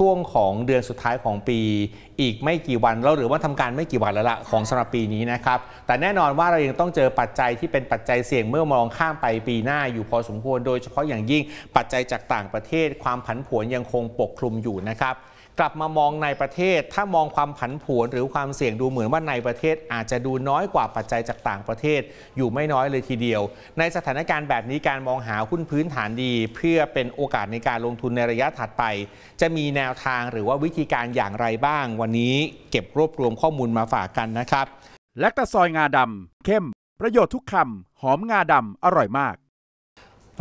ช่วงของเดือนสุดท้ายของปีอีกไม่กี่วันเราหรือว่าทำการไม่กี่วันแล้วละของสำหรับปีนี้นะครับแต่แน่นอนว่าเรายังต้องเจอปัจจัยที่เป็นปัจจัยเสี่ยงเมื่อมองข้ามไปปีหน้าอยู่พอสมควร โดยเฉพาะอย่างยิ่งปัจจัยจากต่างประเทศ ความผันผวนยังคงปกคลุมอยู่นะครับกลับมามองในประเทศถ้ามองความผันผวนหรือความเสี่ยงดูเหมือนว่าในประเทศอาจจะดูน้อยกว่าปัจจัยจากต่างประเทศ อยู่ไม่น้อยเลยทีเดียว ในสถานการณ์แบบนี้การมองหาหุ้นพื้นฐานดี เพื่อเป็นโอกาสในการลงทุนในระยะถัดไป จะมีแนแนวทางหรือว่าวิธีการอย่างไรบ้าง วันนี้เก็บรวบรวมข้อมูลมาฝากกันนะครับ แลคตาซอยงาดำเข้ม ประโยชน์ทุกคำหอมงาดำอร่อยมาก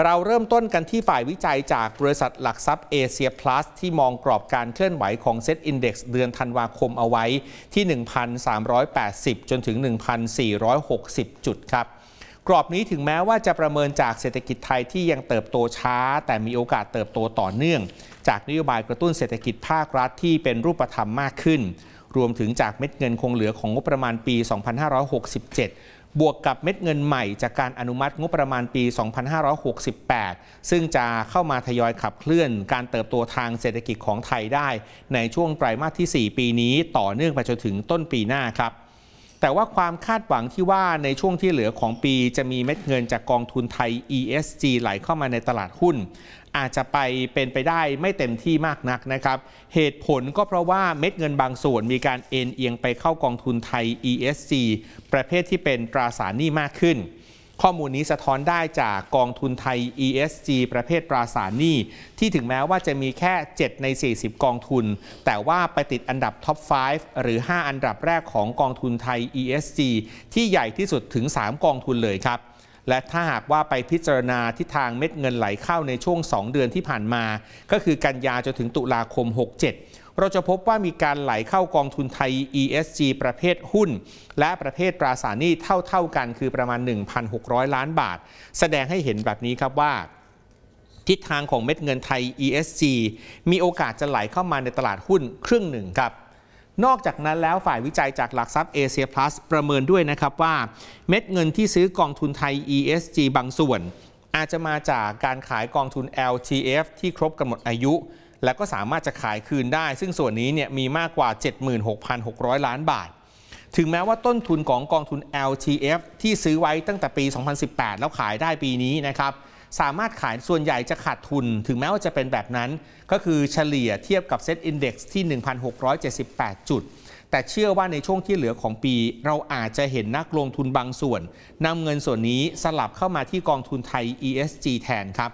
เราเริ่มต้นกันที่ฝ่ายวิจัยจากบริษัทหลักทรัพย์เอเชียพลัสที่มองกรอบการเคลื่อนไหวของเซ็ตอินดี x เดือนธันวาคมเอาไว้ที่ 1,380 จนถึง 1,460 จุดครับกรอบนี้ถึงแม้ว่าจะประเมินจากเศรษฐกิจไทยที่ยังเติบโตช้า แต่มีโอกาสเติบโตต่อเนื่อง จากนโยบายกระตุ้นเศรษฐกิจภาครัฐที่เป็นรูปธรรมมากขึ้น รวมถึงจากเม็ดเงินคงเหลือของงบประมาณปี 2567 บวกกับเม็ดเงินใหม่จากการอนุมัติงบประมาณปี 2568 ซึ่งจะเข้ามาทยอยขับเคลื่อน การเติบโตทางเศรษฐกิจของไทยได้ ในช่วงไตรมาสที่ 4 ปีนี้ ต่อเนื่องไปจนถึงต้นปีหน้าครับแต่ว่าความคาดหวังที่ว่าในช่วงที่เหลือของปีจะมีเม็ดเงินจากกองทุนไทย ESG ไหลเข้ามาในตลาดหุ้น อาจจะไปเป็นไปได้ไม่เต็มที่มากนักนะครับ เหตุผลก็เพราะว่าเม็ดเงินบางส่วนมีการเอ็นเอียงไปเข้ากองทุนไทย ESG ประเภทที่เป็นตราสารหนี้มากขึ้นข้อมูลนี้สะท้อนได้จากกองทุนไทย ESG ประเภทตราสารหนี้ที่ถึงแม้ว่าจะมีแค่ 7 ใน 40 กองทุน แต่ว่าไปติดอันดับท็อป 5 หรือ 5 อันดับแรกของกองทุนไทย ESG ที่ใหญ่ที่สุดถึง 3 กองทุนเลยครับ และถ้าหากว่าไปพิจารณาทิศทางเม็ดเงินไหลเข้าในช่วง 2 เดือนที่ผ่านมา ก็คือกันยาจนถึงตุลาคม 67เราจะพบว่ามีการไหลเข้ากองทุนไทย ESG ประเภทหุ้น และประเภทตราสารหนี้เท่าๆกันคือประมาณ 1,600 ล้านบาท แสดงให้เห็นแบบนี้ครับว่า ทิศทางของเม็ดเงินไทย ESG มีโอกาสจะไหลเข้ามาในตลาดหุ้นครึ่งหนึ่งครับ นอกจากนั้นแล้วฝ่ายวิจัยจากหลักทรัพย์เอเชียพลัสประเมินด้วยนะครับว่าเม็ดเงินที่ซื้อกองทุนไทย ESG บางส่วน อาจจะมาจากการขายกองทุน LTF ที่ครบกำหนดอายุแล้วก็สามารถจะขายคืนได้ ซึ่งส่วนนี้เนี่ยมีมากกว่า 76,600 ล้านบาท ถึงแม้ว่าต้นทุนของกองทุน LTF ที่ซื้อไว้ตั้งแต่ปี 2018 แล้วขายได้ปีนี้นะครับ สามารถขายส่วนใหญ่จะขาดทุนถึงแม้ว่าจะเป็นแบบนั้น ก็คือเฉลี่ยเทียบกับเซ็ตอินดี x ที่ 1,678 จุด แต่เชื่อว่าในช่วงที่เหลือของปี เราอาจจะเห็นนักลงทุนบางส่วนนำเงินส่วนนี้สลับเข้ามาที่กองทุนไทย ESG แทนครับ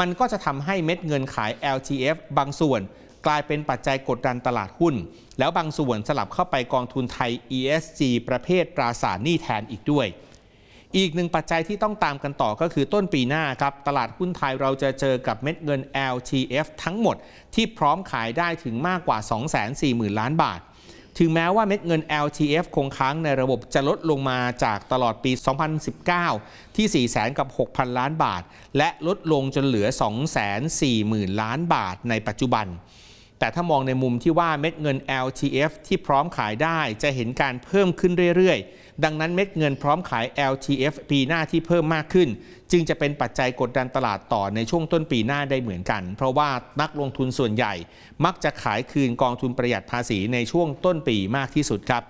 มันก็จะทำให้เม็ดเงินขาย LTF บางส่วนกลายเป็นปัจจัยกดดันตลาดหุ้น แล้วบางส่วนสลับเข้าไปกองทุนไทย ESG ประเภทตราสารหนี้แทนอีกด้วย อีกหนึ่งปัจจัยที่ต้องตามกันต่อก็คือต้นปีหน้าครับตลาดหุ้นไทยเราจะเจอกับเม็ดเงิน LTF ทั้งหมดที่พร้อมขายได้ถึงมากกว่า 240,000 ล้านบาทถึงแม้ว่าเม็ดเงิน LTF คงค้างในระบบจะลดลงมาจากตลอดปี 2019 ที่4 0 0 0กับ 6,000 ล้านบาท และลดลงจนเหลือ 240,000 ล้านบาทในปัจจุบันแต่ถ้ามองในมุมที่ว่าเม็ดเงิน LTF ที่พร้อมขายได้จะเห็นการเพิ่มขึ้นเรื่อยๆ ดังนั้นเม็ดเงินพร้อมขาย LTF ปีหน้าที่เพิ่มมากขึ้นจึงจะเป็นปัจจัยกดดันตลาดต่อในช่วงต้นปีหน้าได้เหมือนกัน เพราะว่านักลงทุนส่วนใหญ่ มักจะขายคืนกองทุนประหยัดภาษีในช่วงต้นปีมากที่สุดครับ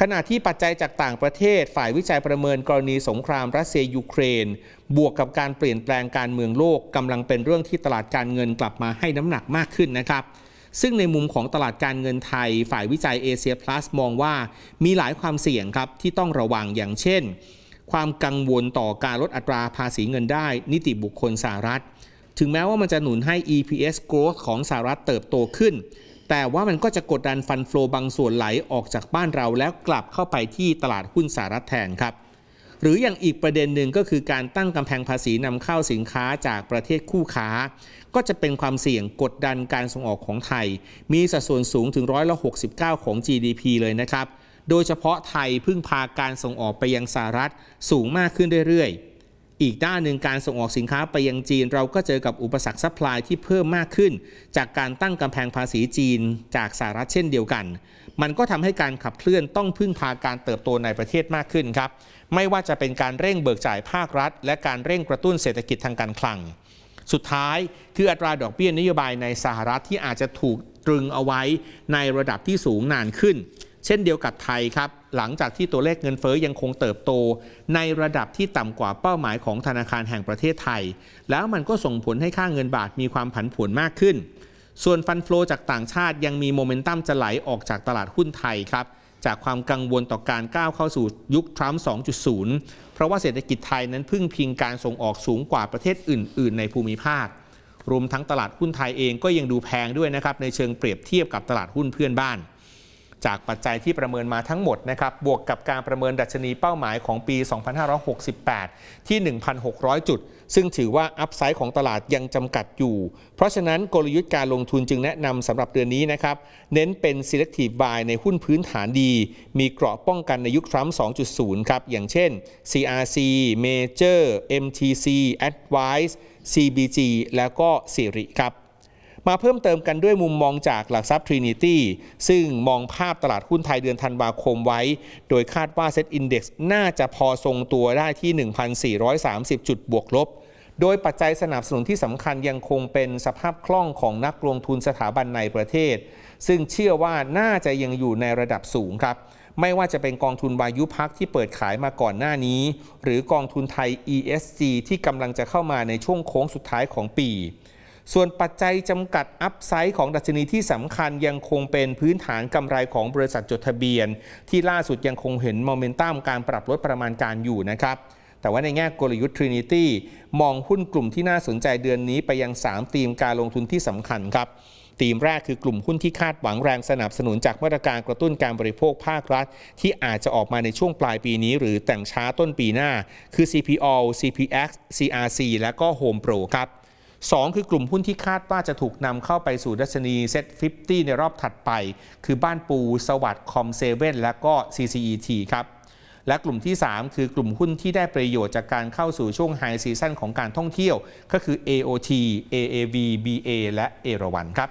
ขณะที่ปัจจัยจากต่างประเทศฝ่ายวิจัยประเมินกรณีสงครามรัสเซียยูเครน บวกกับการเปลี่ยนแปลงการเมืองโลกกำลังเป็นเรื่องที่ตลาดการเงินกลับมาให้น้ำหนักมากขึ้นนะครับซึ่งในมุมของตลาดการเงินไทยฝ่ายวิจัยเอเชียพลัสมองว่ามีหลายความเสี่ยงครับที่ต้องระวังอย่างเช่นความกังวลต่อการลดอัตราภาษีเงินได้นิติบุคคลสหรัฐ ถึงแม้ว่ามันจะหนุนให้ EPS growth ของสหรัฐเติบโตขึ้นแต่ว่ามันก็จะกดดันฟันฟลบางส่วนไหลออกจากบ้านเราแล้วกลับเข้าไปที่ตลาดหุ้นสหรัฐแทนครับ หรืออย่างอีกประเด็นหนึ่งก็คือการตั้งกำแพงภาษีนำเข้าสินค้าจากประเทศคู่ค้า ก็จะเป็นความเสี่ยงกดดันการส่งออกของไทย มีสัดส่วนสูงถึงร้อยละ69 ของ GDP เลยนะครับ โดยเฉพาะไทยพึ่งพาการส่งออกไปยังสหรัฐสูงมากขึ้นเรื่อยๆอีกด้านหนึ่งการส่งออกสินค้าไปยังจีนเราก็เจอกับอุปสรรคซัพพลายที่เพิ่มมากขึ้น จากการตั้งกำแพงภาษีจีนจากสหรัฐเช่นเดียวกัน มันก็ทำให้การขับเคลื่อนต้องพึ่งพาการเติบโตในประเทศมากขึ้นครับ ไม่ว่าจะเป็นการเร่งเบิกจ่ายภาครัฐและการเร่งกระตุ้นเศรษฐกิจทางการคลัง สุดท้ายคืออัตราดอกเบี้ยนโยบายในสหรัฐที่อาจจะถูกตรึงเอาไว้ในระดับที่สูงนานขึ้น เช่นเดียวกับไทยครับหลังจากที่ตัวเลขเงินเฟอ้อยังคงเติบโต ในระดับที่ต่ำกว่าเป้าหมายของธนาคารแห่งประเทศไทย แล้วมันก็ส่งผลให้ค่าเงินบาทมีความผันผวนมากขึ้น ส่วนฟันเฟลอจากต่างชาติ ยังมีโมเมนตัมจะไหลออกจากตลาดหุ้นไทยครับจากความกังวลต่อการก้าวเข้าสู่ยุคทรัมป์ 2.0 เพราะว่าเศรษฐกิจไทยนั้นพึ่งพิงการส่งออกสูงกว่าประเทศอื่น ๆ ในภูมิภาค รวมทั้งตลาดหุ้นไทยเองก็ยังดูแพงด้วยนะครับในเชิงเปรียบเทียบกับตลาดหุ้นเพื่อนบ้านจากปัจจัยที่ประเมินมาทั้งหมดนะครับ บวกกับการประเมินดัชนีเป้าหมายของปี 2568 ที่ 1,600 จุด ซึ่งถือว่าอัพไซด์ของตลาดยังจำกัดอยู่ เพราะฉะนั้นกลยุทธ์การลงทุนจึงแนะนำสำหรับเดือนนี้นะครับ เน้นเป็น selective buy ในหุ้นพื้นฐานดี มีเกราะป้องกันในยุคทรัมป์2.0 ครับ อย่างเช่น CRC Major MTC Advice CBG แล้วก็ Siri ครับมาเพิ่มเติมกันด้วยมุมมองจากหลักทรัพย์ทรินิตี้ซึ่งมองภาพตลาดหุ้นไทยเดือนธันวาคมไว้ โดยคาดว่าเซ็ตอินเด็กซ์น่าจะพอทรงตัวได้ที่ 1,430 จุดบวกลบ โดยปัจจัยสนับสนุนที่สำคัญยังคงเป็นสภาพคล่องของนักลงทุนสถาบันในประเทศ ซึ่งเชื่อว่าน่าจะยังอยู่ในระดับสูงครับ ไม่ว่าจะเป็นกองทุนวายุพักที่เปิดขายมาก่อนหน้านี้หรือกองทุนไทย ESG ที่กำลังจะเข้ามาในช่วงโค้งสุดท้ายของปีส่วนปัจจัยจำกัดอัพไซด์ของดัชนีที่สำคัญยังคงเป็นพื้นฐานกำไรของบริษัทจดทะเบียน ที่ล่าสุดยังคงเห็นโมเมนตัมการปรับลดประมาณการอยู่นะครับแต่ว่าในแง่กลยุทธ์ Trinity มองหุ้นกลุ่มที่น่าสนใจเดือนนี้ไปยัง3ธีมการลงทุนที่สำคัญครับธีมแรกคือกลุ่มหุ้นที่คาดหวังแรงสนับสนุนจากมาตรการกระตุ้นการบริโภคภาครัฐ ที่อาจจะออกมาในช่วงปลายปีนี้ หรือแต่งช้าต้นปีหน้าคือ CPO CPX CRC และก็ Home Pro ครับ2 คือกลุ่มหุ้นที่คาดว่าจะถูกนำเข้าไปสู่ดัชนีเซ็ตฟในรอบถัดไป คือบ้านปู สวัสด์คอมเซเว่นและก็ CCET ครับและกลุ่มที่ 3 คือกลุ่มหุ้นที่ได้ประโยชน์จากการเข้าสู่ช่วงไฮซีซั่นของการท่องเที่ยว ก็คือ AOT AAV BA และเอราวันครับ